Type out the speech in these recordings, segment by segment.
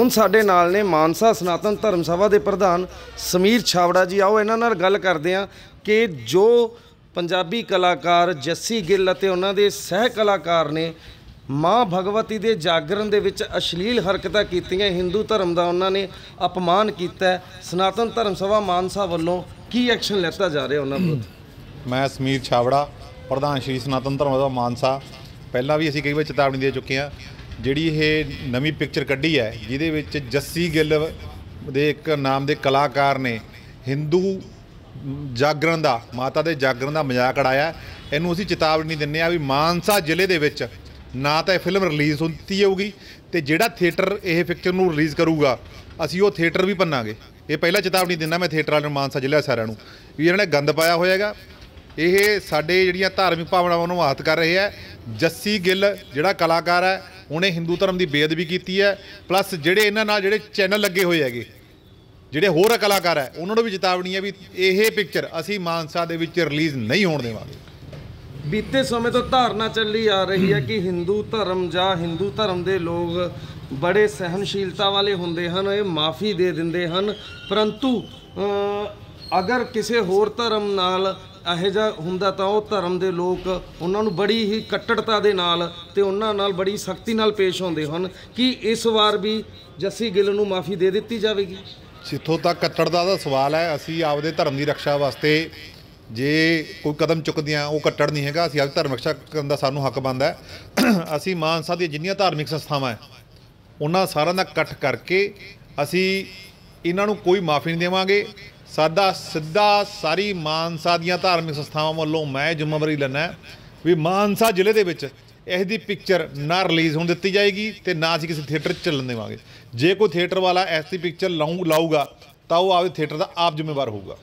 ਹੁਣ ਸਾਡੇ ਨਾਲ ਨੇ ਮਾਨਸਾ ਸਨਾਤਨ ਧਰਮ ਸਭਾ ਦੇ ਪ੍ਰਧਾਨ ਸਮੀਰ ਛਾਵੜਾ ਜੀ ਆਓ ਇਹਨਾਂ ਨਾਲ ਗੱਲ ਕਰਦੇ ਆ ਕਿ ਜੋ ਪੰਜਾਬੀ ਕਲਾਕਾਰ ਜੱਸੀ ਗਿੱਲ ਅਤੇ ਉਹਨਾਂ ਦੇ ਸਹਿ ਕਲਾਕਾਰ ਨੇ ਮਾਂ ਭਗਵਤੀ ਦੇ ਜਾਗਰਣ ਦੇ ਵਿੱਚ ਅਸ਼ਲੀਲ ਹਰਕਤਾਂ ਕੀਤੀਆਂ ਹਿੰਦੂ ਧਰਮ ਦਾ ਉਹਨਾਂ ਨੇ ਅਪਮਾਨ ਕੀਤਾ ਸਨਾਤਨ ਧਰਮ ਸਭਾ ਮਾਨਸਾ ਵੱਲੋਂ ਕੀ ਐਕਸ਼ਨ ਲੈਤਾ ਜਾ ਰਿਹਾ ਉਹਨਾਂ ਵਿਰੁੱਧ ਮੈਂ ਸਮੀਰ ਛਾਵੜਾ ਪ੍ਰਧਾਨ ਸ਼੍ਰੀ ਸਨਾਤਨ ਧਰਮ ਸਭਾ ਮਾਨਸਾ ਪਹਿਲਾਂ ਵੀ ਅਸੀਂ ਕਈ ਵਾਰ ਚੇਤਾਵਨੀ ਦੇ ਚੁੱਕੇ ਹਾਂ ਜਿਹੜੀ ਇਹ ਨਵੀਂ ਪਿਕਚਰ ਕੱਢੀ ਹੈ ਜਿਹਦੇ ਵਿੱਚ ਜੱਸੀ ਗਿੱਲ ਦੇ ਇੱਕ ਨਾਮ ਦੇ ਕਲਾਕਾਰ ਨੇ ਹਿੰਦੂ ਜਾਗਰਣ ਦਾ ਮਾਤਾ ਦੇ ਜਾਗਰਣ ਦਾ ਮਜ਼ਾਕ ਉਡਾਇਆ ਇਹਨੂੰ ਅਸੀਂ ਚੇਤਾਵਨੀ ਦਿੰਨੇ ਆ ਵੀ ਮਾਨਸਾ ਜ਼ਿਲ੍ਹੇ ਦੇ ਵਿੱਚ ਨਾ ਤਾਂ ਇਹ ਫਿਲਮ ਰਿਲੀਜ਼ ਹੁੰਦੀ ਹੋਊਗੀ ਤੇ ਜਿਹੜਾ ਥੀਏਟਰ ਇਹ ਪਿਕਚਰ ਨੂੰ ਰਿਲੀਜ਼ ਕਰੂਗਾ ਅਸੀਂ ਉਹ ਥੀਏਟਰ ਵੀ ਪੰਨਾਂਗੇ ਇਹ ਪਹਿਲਾ ਚੇਤਾਵਨੀ ਦਿੰਨਾ ਮੈਂ ਥੀਏਟਰ ਵਾਲਿਆਂ ਨੂੰ ਮਾਨਸਾ ਜ਼ਿਲ੍ਹੇ ਸਾਰਿਆਂ ਨੂੰ ਵੀ ਇਹਨਾਂ ਨੇ ਗੰਦ ਪਾਇਆ ਹੋਇਆਗਾ ਇਹ ਸਾਡੇ ਜਿਹੜੀਆਂ ਧਾਰਮਿਕ ਭਾਵਨਾਵਾਂ ਨੂੰ ਆਹਤ ਕਰ ਰਹੇ ਆ ਜੱਸੀ ਗਿੱਲ ਜਿਹੜਾ ਕਲਾਕਾਰ ਹੈ ਉਹਨੇ ਹਿੰਦੂ ਧਰਮ ਦੀ ਬੇਅਦਬੀ ਕੀਤੀ ਹੈ ਪਲੱਸ ਜਿਹੜੇ ਇਹਨਾਂ ਨਾਲ ਜਿਹੜੇ ਚੈਨਲ ਲੱਗੇ ਹੋਏ ਹੈਗੇ ਜਿਹੜੇ ਹੋਰ ਕਲਾਕਾਰ ਹੈ ਉਹਨਾਂ ਨੂੰ ਵੀ ਚੇਤਾਵਨੀ ਹੈ ਵੀ ਇਹ ਪਿਕਚਰ ਅਸੀਂ ਮਾਨਸਾ ਦੇ ਵਿੱਚ ਰਿਲੀਜ਼ ਨਹੀਂ ਹੋਣ ਦੇਵਾਂਗੇ ਬੀਤੇ ਸਮੇਂ ਤੋਂ ਧਾਰਨਾ ਚੱਲੀ ਆ ਰਹੀ ਹੈ ਕਿ ਹਿੰਦੂ ਧਰਮ ਜਾਂ ਹਿੰਦੂ ਧਰਮ ਦੇ ਲੋਕ ਬੜੇ ਸਹਿਨਸ਼ੀਲਤਾ ਵਾਲੇ ਹੁੰਦੇ ਹਨ ਇਹ ਮਾਫੀ ਦੇ ਦਿੰਦੇ ਹਨ ਪਰੰਤੂ ਅਗਰ ਕਿਸੇ ਹੋਰ ਧਰਮ ਨਾਲ ਇਹੋ ਜਿਹਾ ਹੁੰਦਾ ਤਾਂ ਉਹ ਧਰਮ ਦੇ ਲੋਕ ਉਹਨਾਂ ਨੂੰ ਬੜੀ ਹੀ ਕੱਟੜਤਾ ਦੇ ਨਾਲ ਤੇ ਉਹਨਾਂ ਨਾਲ ਬੜੀ ਸਖਤੀ ਨਾਲ ਪੇਸ਼ ਆਉਂਦੇ ਹਨ ਕਿ ਇਸ ਵਾਰ ਵੀ ਜੱਸੀ ਗਿੱਲ ਨੂੰ ਮਾਫੀ ਦੇ ਦਿੱਤੀ ਜਾਵੇਗੀ ਜਿੱਥੋਂ ਤੱਕ ਕੱਟੜਤਾ ਦਾ ਸਵਾਲ ਹੈ ਅਸੀਂ ਆਪਦੇ ਧਰਮ ਦੀ ਰੱਖਿਆ ਵਾਸਤੇ ਜੇ ਕੋਈ ਕਦਮ ਚੁੱਕਦੇ ਆ ਉਹ ਕੱਟੜ ਨਹੀਂ ਹੈਗਾ ਅਸੀਂ ਆਪ ਧਰਮ ਰੱਖਿਆ ਕਰਨ ਦਾ ਸਾਨੂੰ ਹੱਕ ਹੈ ਅਸੀਂ ਮਾਨਸਾ ਦੀਆਂ ਜਿੰਨੀਆਂ ਧਾਰਮਿਕ ਸੰਸਥਾਵਾਂ ਹੈ ਉਹਨਾਂ ਸਾਰਿਆਂ ਦਾ ਇਕੱਠ ਕਰਕੇ ਅਸੀਂ ਇਹਨਾਂ ਨੂੰ ਕੋਈ ਮਾਫੀ ਨਹੀਂ ਦੇਵਾਂਗੇ ਸਾਦਾ ਸਿੱਧਾ ਸਾਰੀ ਮਾਨਸਾ ਦੀਆਂ ਧਾਰਮਿਕ ਸੰਸਥਾਵਾਂ ਵੱਲੋਂ ਮੈਂ ਜ਼ਿੰਮੇਵਾਰੀ ਲੈਣਾ ਵੀ ਮਾਨਸਾ ਜ਼ਿਲ੍ਹੇ ਦੇ ਵਿੱਚ ਇਸ ਦੀ ਪਿਕਚਰ ਨਾ ਰਿਲੀਜ਼ ਹੋਣ ਦਿੱਤੀ ਜਾਏਗੀ ਤੇ ਨਾ ਅਸੀਂ ਕਿਸੇ ਥੀਏਟਰ ਚੱਲਣ ਦੇਵਾਂਗੇ ਜੇ ਕੋਈ ਥੀਏਟਰ ਵਾਲਾ ਇਸ ਦੀ ਪਿਕਚਰ ਲਾਊਗਾ ਤਾਂ ਉਹ ਆਪਦੇ ਥੀਏਟਰ ਦਾ ਆਪ ਜ਼ਿੰਮੇਵਾਰ ਹੋਊਗਾ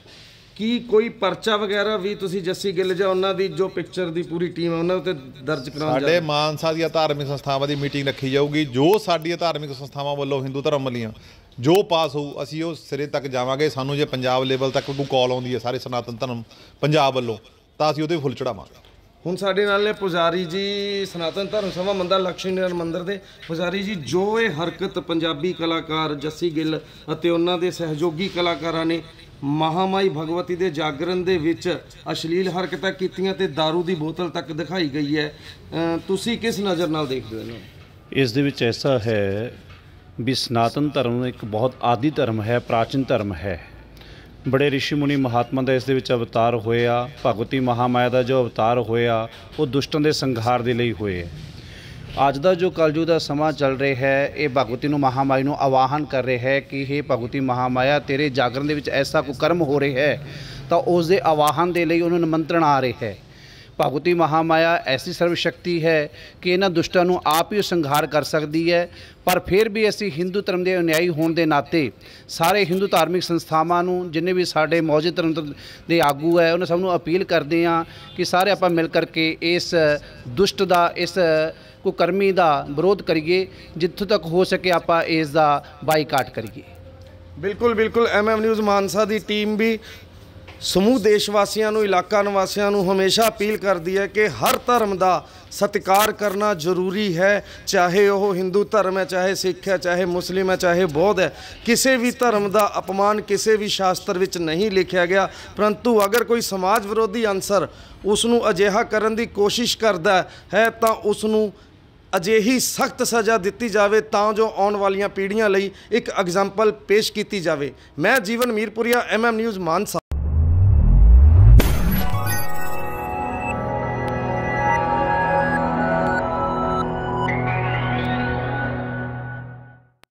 ਕੀ ਕੋਈ ਪਰਚਾ ਵਗੈਰਾ ਵੀ ਤੁਸੀਂ ਜੱਸੀ ਗਿੱਲ ਜਾਂ ਉਹਨਾਂ ਦੀ ਜੋ ਪਿਕਚਰ ਦੀ ਪੂਰੀ ਟੀਮ ਹੈ ਉਹਨਾਂ ਉੱਤੇ ਦਰਜ ਕਰਾਉਣ ਸਾਡੇ ਮਾਨਸਾ ਦੀਆਂ ਧਾਰਮਿਕ ਸੰਸਥਾਵਾਂ ਦੀ ਮੀਟਿੰਗ ਰੱਖੀ ਜਾਊਗੀ ਜੋ ਸਾਡੀਆਂ ਧਾਰਮਿਕ ਸੰਸਥਾਵਾਂ ਵੱਲੋਂ ਹਿੰਦੂ ਧਰਮ ਵਾਲੀਆਂ ਜੋ ਪਾਸ ਹੋ ਅਸੀਂ ਉਹ ਸਿਰੇ ਤੱਕ ਜਾਵਾਂਗੇ ਸਾਨੂੰ ਜੇ ਪੰਜਾਬ ਲੈਵਲ ਤੱਕ ਕੋਈ ਕਾਲ ਆਉਂਦੀ ਹੈ ਸਾਰੇ ਸਨਾਤਨ ਧਰਮ ਪੰਜਾਬ ਵੱਲੋਂ ਤਾਂ ਅਸੀਂ ਉਹਦੇ ਫੁੱਲ ਚੜਾਵਾਂਗੇ ਹੁਣ ਸਾਡੇ ਨਾਲ ਨੇ ਪੁਜਾਰੀ ਜੀ ਸਨਾਤਨ ਧਰਮ ਸਭਾ ਮੰਦਰ ਲక్ష్ਮੀ ਨਰ ਮੰਦਰ ਦੇ ਪੁਜਾਰੀ ਜੀ ਜੋ ਇਹ ਹਰਕਤ ਪੰਜਾਬੀ ਕਲਾਕਾਰ ਜੱਸੀ ਗਿੱਲ ਅਤੇ ਉਹਨਾਂ ਦੇ ਸਹਿਯੋਗੀ ਕਲਾਕਾਰਾਂ ਨੇ ਮਹਾਮਾਈ ਭਗਵਤੀ ਦੇ ਜਾਗਰਣ ਦੇ ਵਿੱਚ ਅਸ਼ਲੀਲ ਹਰਕਤਾਂ ਕੀਤੀਆਂ ਤੇ दारू ਦੀ ਬੋਤਲ ਤੱਕ ਦਿਖਾਈ ਗਈ ਹੈ ਤੁਸੀਂ ਕਿਸ ਨਜ਼ਰ ਨਾਲ ਦੇਖਦੇ ਹੋ ਇਸ ਦੇ ਵਿੱਚ ਐਸਾ ਹੈ ਵੀ ਸਨਾਤਨ ਧਰਮ ਇੱਕ ਬਹੁਤ ਆਦੀ ਧਰਮ ਹੈ ਪ੍ਰਾਚੀਨ ਧਰਮ ਹੈ ਬੜੇ ઋષਿ ਮੁਨੀ ਮਹਾਤਮਾ ਦਾ ਇਸ ਦੇ ਵਿੱਚ ਅਵਤਾਰ ਹੋਇਆ ਭਗਵਤੀ ਮਹਾਮਾਇਆ ਦਾ ਜੋ ਅਵਤਾਰ ਹੋਇਆ ਉਹ ਦੁਸ਼ਟਾਂ ਦੇ ਸੰਘਾਰ ਦੇ ਲਈ ਹੋਏ ਅੱਜ ਦਾ ਜੋ ਕਲਯੁਗ ਦਾ ਸਮਾਂ ਚੱਲ ਰਿਹਾ ਹੈ ਇਹ ਭਗਵਤੀ ਨੂੰ ਮਹਾਮਾਇਆ ਨੂੰ ਆਵਾਹਨ ਕਰ ਰਿਹਾ ਹੈ ਕਿ हे ਭਗਵਤੀ ਮਹਾਮਾਇਆ ਤੇਰੇ ਜਾਗਰਣ ਦੇ ਵਿੱਚ ਐਸਾ ਕੋ ਕਰਮ ਹੋ ਰਿਹਾ ਹੈ ਤਾਂ ਉਸ ਦੇ ਆਵਾਹਨ ਦੇ ਲਈ ਉਹਨੂੰ ਨਿਮੰਤਰਣ ਆ ਰਿਹਾ ਹੈ ਭਗਵਤੀ ਮਹਾਮਾਇਆ ਐਸੀ ਸਰਵ ਸ਼ਕਤੀ ਹੈ ਕਿ ਇਹਨਾਂ ਦੁਸ਼ਟਾਂ ਨੂੰ ਆਪ ਹੀ ਸੰਘਾਰ ਕਰ ਸਕਦੀ ਹੈ ਪਰ ਫਿਰ ਵੀ ਅਸੀਂ ਹਿੰਦੂ ਧਰਮ ਦੇ ਅਨਿਆਈ ਹੋਣ ਦੇ ਨਾਤੇ ਸਾਰੇ ਹਿੰਦੂ ਧਾਰਮਿਕ ਸੰਸਥਾਵਾਂ ਨੂੰ ਜਿੰਨੇ ਵੀ ਸਾਡੇ ਮੌਜੂਦ ਧਰਮ ਦੇ ਆਗੂ ਹੈ ਉਹਨਾਂ ਸਭ ਨੂੰ ਅਪੀਲ ਕਰਦੇ ਹਾਂ ਕਿ ਸਾਰੇ ਆਪਾਂ ਮਿਲ ਕਰਕੇ ਇਸ ਦੁਸ਼ਟ ਦਾ ਇਸ ਕੁਕਰਮੀ ਦਾ ਵਿਰੋਧ ਕਰੀਏ ਜਿੱਥੋਂ ਤੱਕ ਹੋ ਸਕੇ ਆਪਾਂ ਇਸ ਦਾ ਬਾਈਕਾਟ ਕਰੀਏ ਬਿਲਕੁਲ ਬਿਲਕੁਲ ਐਮਐਮ ਨਿਊਜ਼ ਮਾਨਸਾ ਦੀ ਟੀਮ ਵੀ ਸਮੂਹ ਦੇਸ਼ ਵਾਸੀਆਂ ਨੂੰ ਇਲਾਕਾ ਨਿਵਾਸੀਆਂ ਨੂੰ ਹਮੇਸ਼ਾ ਅਪੀਲ ਕਰਦੀ ਹੈ ਕਿ ਹਰ ਧਰਮ ਦਾ ਸਤਿਕਾਰ ਕਰਨਾ ਜ਼ਰੂਰੀ ਹੈ ਚਾਹੇ ਉਹ ਹਿੰਦੂ ਧਰਮ ਹੈ ਚਾਹੇ ਸਿੱਖ ਹੈ ਚਾਹੇ ਮੁਸਲਿਮ ਹੈ ਚਾਹੇ ਬੌਧ ਹੈ ਕਿਸੇ ਵੀ ਧਰਮ ਦਾ ਅਪਮਾਨ ਕਿਸੇ ਵੀ ਸ਼ਾਸਤਰ ਵਿੱਚ ਨਹੀਂ ਲਿਖਿਆ ਗਿਆ ਪਰੰਤੂ ਅਗਰ ਕੋਈ ਸਮਾਜ ਵਿਰੋਧੀ ਅੰਸਰ ਉਸ ਨੂੰ ਅਜਿਹਾ ਕਰਨ ਦੀ ਕੋਸ਼ਿਸ਼ ਕਰਦਾ ਹੈ ਤਾਂ ਉਸ ਨੂੰ ਅਜਿਹੀ ਸਖਤ ਸਜ਼ਾ ਦਿੱਤੀ ਜਾਵੇ ਤਾਂ ਜੋ ਆਉਣ ਵਾਲੀਆਂ ਪੀੜ੍ਹੀਆਂ ਲਈ ਇੱਕ ਐਗਜ਼ਾਮਪਲ ਪੇਸ਼ ਕੀਤੀ ਜਾਵੇ ਮੈਂ ਜੀਵਨ ਮੀਰਪੁਰੀਆ ਐਮਐਮ ਨਿਊਜ਼ ਮਾਨਸਾ